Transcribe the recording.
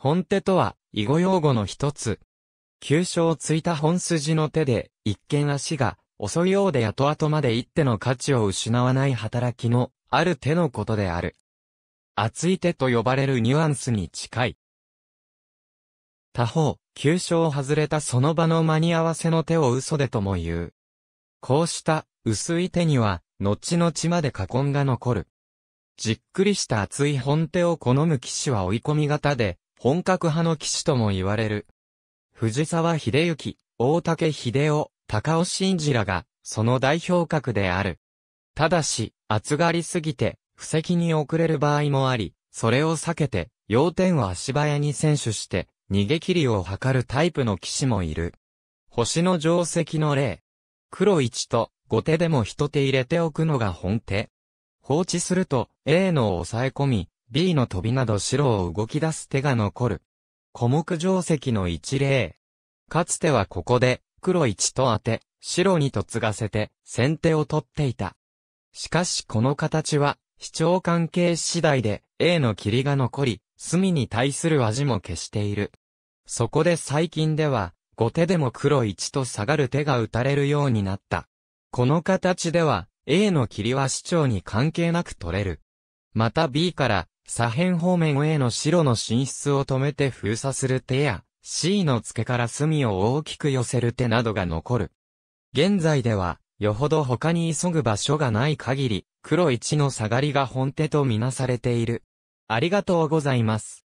本手とは、囲碁用語の一つ。急所をついた本筋の手で、一見足が、遅いようで後々まで一手の価値を失わない働きの、ある手のことである。厚い手と呼ばれるニュアンスに近い。他方、急所を外れたその場の間に合わせの手を嘘でとも言う。こうした、薄い手には、後々まで囲んが残る。じっくりした厚い本手を好む騎士は追い込み型で、本格派の騎士とも言われる。藤沢秀行、大竹秀夫、高尾信二らが、その代表格である。ただし、厚がりすぎて、布石に遅れる場合もあり、それを避けて、要点を足早に選手して、逃げ切りを図るタイプの騎士もいる。星の定石の例。黒一と後手でも一手入れておくのが本手。放置すると A の抑え込み、B の飛びなど白を動き出す手が残る。古木定石の一例。かつてはここで、黒1と当て、白2と継がせて、先手を取っていた。しかしこの形は、視聴関係次第で、A の霧が残り、隅に対する味も消している。そこで最近では、後手でも黒1と下がる手が打たれるようになった。この形では、A の霧は市長に関係なく取れる。また B から左辺方面への白の進出を止めて封鎖する手や、C の付けから隅を大きく寄せる手などが残る。現在では、よほど他に急ぐ場所がない限り、黒1の下がりが本手とみなされている。ありがとうございます。